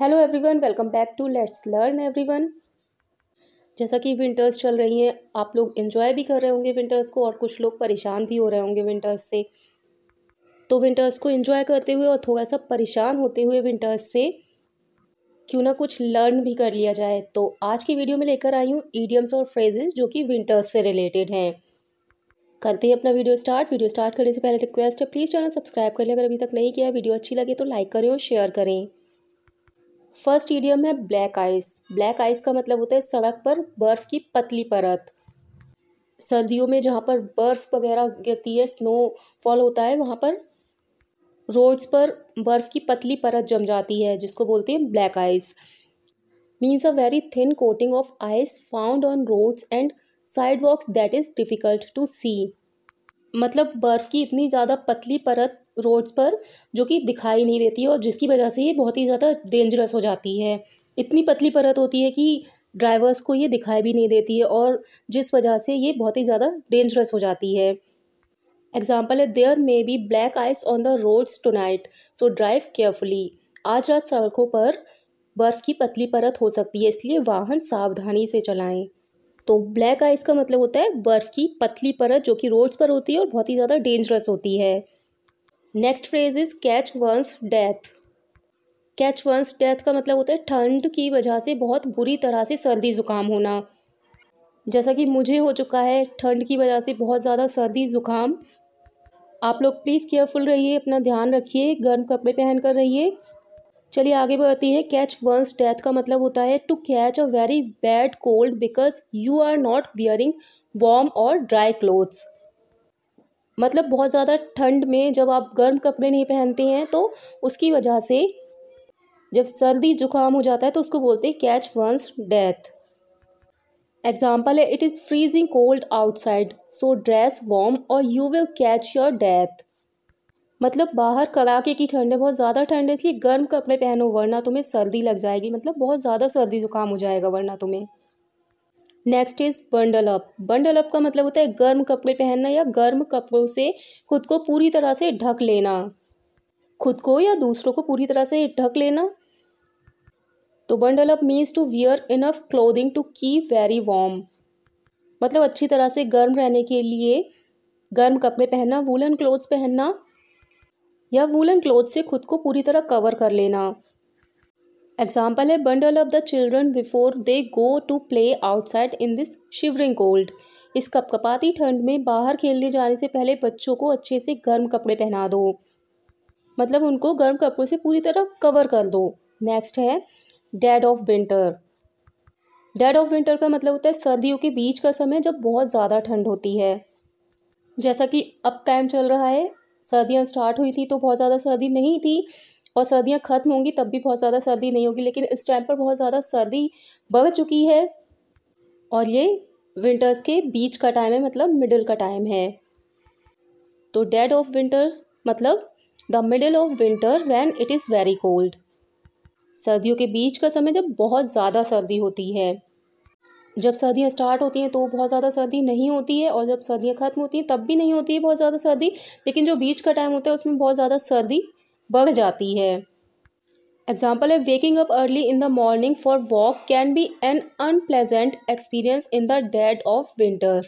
hello everyone welcome back to let's learn everyone जैसा कि winters चल रही हैं आप लोग इन्जॉय भी कर रहे होंगे विंटर्स को और कुछ लोग परेशान भी हो रहे होंगे विंटर्स से तो विंटर्स को एंजॉय करते हुए और थोड़ा सा परेशान होते हुए विंटर्स से क्यों ना कुछ लर्न भी कर लिया जाए तो आज की वीडियो में लेकर आई हूँ ईडियम्स और फ्रेजेस जो कि विंटर्स से रिलेटेड हैं करते हैं अपना वीडियो स्टार्ट वीडियो स्टार्ट करने से पहले रिक्वेस्ट है प्लीज़ चैनल सब्सक्राइब कर लें अगर अभी तक नहीं किया वीडियो अच्छी लगे तो लाइक करें और शेयर करें फर्स्ट ईडियम है ब्लैक आइस ब्लैक आइस का मतलब होता है सड़क पर बर्फ़ की पतली परत सर्दियों में जहाँ पर बर्फ़ वगैरह गिरती है स्नो फॉल होता है वहाँ पर रोड्स पर बर्फ़ की पतली परत जम जाती है जिसको बोलते हैं black ice means a very thin coating of ice found on roads and sidewalks that is difficult to see मतलब बर्फ़ की इतनी ज़्यादा पतली परत रोड्स पर जो कि दिखाई नहीं देती और जिसकी वजह से ये बहुत ही ज़्यादा डेंजरस हो जाती है इतनी पतली परत होती है कि ड्राइवर्स को ये दिखाई भी नहीं देती है और जिस वजह से ये बहुत ही ज़्यादा डेंजरस हो जाती है एग्जाम्पल है there may be black ice on the roads tonight so drive carefully आज रात सड़कों पर बर्फ़ की पतली परत हो सकती है इसलिए वाहन सावधानी से चलाएं तो ब्लैक आइस का मतलब होता है बर्फ़ की पतली परत जो कि रोड्स पर होती है और बहुत ही ज़्यादा डेंजरस होती है next phrase is catch one's death catch one's death का मतलब होता है ठंड की वजह से बहुत बुरी तरह से सर्दी ज़ुकाम होना जैसा कि मुझे हो चुका है ठंड की वजह से बहुत ज़्यादा सर्दी ज़ुकाम आप लोग प्लीज़ केयरफुल रहिए अपना ध्यान रखिए गर्म कपड़े पहन कर रहिए चलिए आगे बढ़ती है कैच वंस डेथ का मतलब होता है to catch a very bad cold because you are not wearing warm और ड्राई क्लोथ्स मतलब बहुत ज़्यादा ठंड में जब आप गर्म कपड़े नहीं पहनते हैं तो उसकी वजह से जब सर्दी जुकाम हो जाता है तो उसको बोलते हैं कैच वंस डेथ एग्जाम्पल है it is freezing cold outside so dress warm और you will catch your death मतलब बाहर कड़ाके की ठंड है बहुत ज़्यादा ठंड है इसलिए गर्म कपड़े पहनो वरना तुम्हें सर्दी लग जाएगी मतलब बहुत ज़्यादा सर्दी जुकाम हो जाएगा वरना तुम्हें next is bundle up bundle up का मतलब होता है गर्म कपड़े पहनना या गर्म कपड़ों से खुद को पूरी तरह से ढक लेना खुद को या दूसरों को पूरी तरह से ढक लेना तो bundle up means to wear enough clothing to keep very warm मतलब अच्छी तरह से गर्म रहने के लिए गर्म कपड़े पहनना वूलन क्लोथ्स पहनना या वूलन क्लोथ से खुद को पूरी तरह कवर कर लेना एग्जाम्पल है bundle off the children before they go to play outside in this shivering cold इस कपकपाती ठंड में बाहर खेलने जाने से पहले बच्चों को अच्छे से गर्म कपड़े पहना दो मतलब उनको गर्म कपड़ों से पूरी तरह कवर कर दो नेक्स्ट है dead of winter dead of winter का मतलब होता है सर्दियों के बीच का समय जब बहुत ज़्यादा ठंड होती है जैसा कि अब टाइम चल रहा है सर्दियाँ स्टार्ट हुई थी तो बहुत ज़्यादा सर्दी नहीं थी और सर्दियाँ ख़त्म होंगी तब भी बहुत ज़्यादा सर्दी नहीं होगी लेकिन इस टाइम पर बहुत ज़्यादा सर्दी बढ़ चुकी है और ये विंटर्स के बीच का टाइम है मतलब मिडिल का टाइम है तो डेड ऑफ विंटर मतलब the middle of winter when it is very cold सर्दियों के बीच का समय जब बहुत ज़्यादा सर्दी होती है जब सर्दियाँ स्टार्ट होती हैं तो बहुत ज़्यादा सर्दी नहीं होती है और जब सर्दियाँ ख़त्म होती हैं तब भी नहीं होती है बहुत ज़्यादा सर्दी लेकिन जो बीच का टाइम होता है उसमें बहुत ज़्यादा सर्दी बढ़ जाती है एग्जाम्पल है waking up early in the morning for walk can be an unpleasant experience in the dead of winter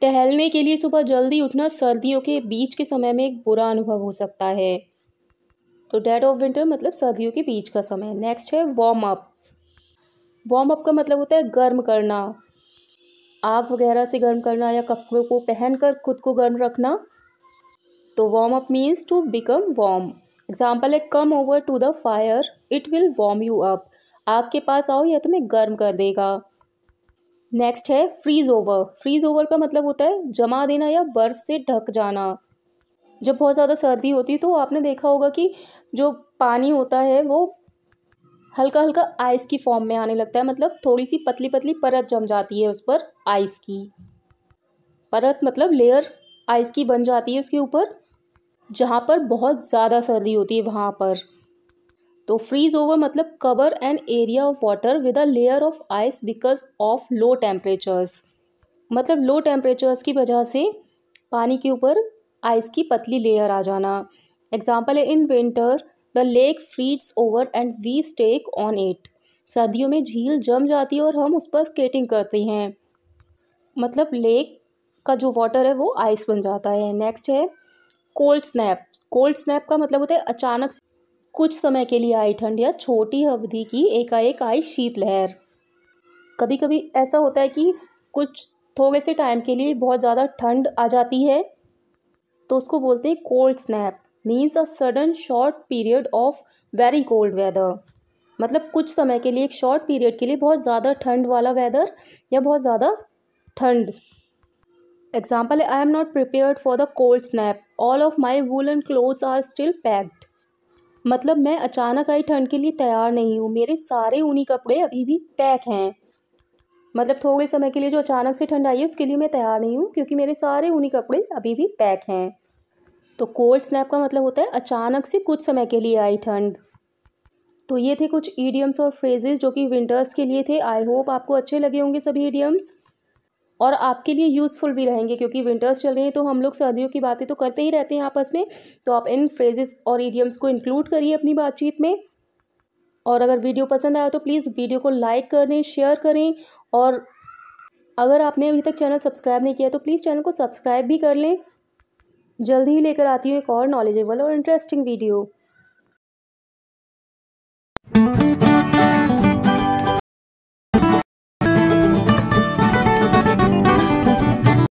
टहलने के लिए सुबह जल्दी उठना सर्दियों के बीच के समय में एक बुरा अनुभव हो सकता है तो डेड ऑफ विंटर मतलब सर्दियों के बीच का समय नेक्स्ट है वार्म अप वार्म अप का मतलब होता है गर्म करना आग वगैरह से गर्म करना या कपड़ों को पहनकर खुद को गर्म रखना तो warm up means to become warm example है come over to the fire it will warm you up आग के पास आओ या तुम्हें गर्म कर देगा नेक्स्ट है फ्रीज ओवर फ्रीज ओवर का मतलब होता है जमा देना या बर्फ़ से ढक जाना जब बहुत ज़्यादा सर्दी होती तो आपने देखा होगा कि जो पानी होता है वो हल्का हल्का आइस की फॉर्म में आने लगता है मतलब थोड़ी सी पतली पतली परत जम जाती है उस पर आइस की परत मतलब लेयर आइस की बन जाती है उसके ऊपर जहाँ पर बहुत ज़्यादा सर्दी होती है वहाँ पर तो फ्रीज ओवर मतलब cover an area of water with a layer of ice because of low temperatures मतलब लो टेम्परेचर्स की वजह से पानी के ऊपर आइस की पतली लेयर आ जाना एग्जाम्पल है in winter the lake freezes over and we स्टेक ऑन इट सर्दियों में झील जम जाती है और हम उस पर स्केटिंग करते हैं मतलब लेक का जो वाटर है वो आइस बन जाता है नेक्स्ट है कोल्ड स्नैप कोल्ड स्नैप का मतलब होता है अचानक कुछ समय के लिए आई ठंड या छोटी अवधि की एकाएक आई शीतलहर कभी कभी ऐसा होता है कि कुछ थोड़े से टाइम के लिए बहुत ज़्यादा ठंड आ जाती है तो उसको बोलते हैं cold snap means a sudden short period of very cold weather मतलब कुछ समय के लिए एक शॉर्ट पीरियड के लिए बहुत ज़्यादा ठंड वाला वेदर या बहुत ज़्यादा ठंड example I am not prepared for the cold snap all of my wool and clothes are still packed मतलब मैं अचानक आई ठंड के लिए तैयार नहीं हूँ मेरे सारे ऊनी कपड़े अभी भी पैक हैं मतलब थोड़े समय के लिए जो अचानक से ठंड आई है उसके लिए मैं तैयार नहीं हूँ क्योंकि मेरे सारे ऊनी कपड़े अभी भी पैक हैं तो कोल्ड स्नैप का मतलब होता है अचानक से कुछ समय के लिए आई ठंड तो ये थे कुछ ईडियम्स और फ्रेजेस जो कि विंटर्स के लिए थे आई होप आपको अच्छे लगे होंगे सभी ईडियम्स और आपके लिए यूज़फुल भी रहेंगे क्योंकि विंटर्स चल रहे हैं तो हम लोग सर्दियों की बातें तो करते ही रहते हैं आपस में तो आप इन फ्रेजेस और ईडियम्स को इंक्लूड करिए अपनी बातचीत में और अगर वीडियो पसंद आया तो प्लीज़ वीडियो को लाइक कर दें शेयर करें और अगर आपने अभी तक चैनल सब्सक्राइब नहीं किया तो प्लीज़ चैनल को सब्सक्राइब भी कर लें जल्द ही लेकर आती हूँ एक और नॉलेजेबल और इंटरेस्टिंग वीडियो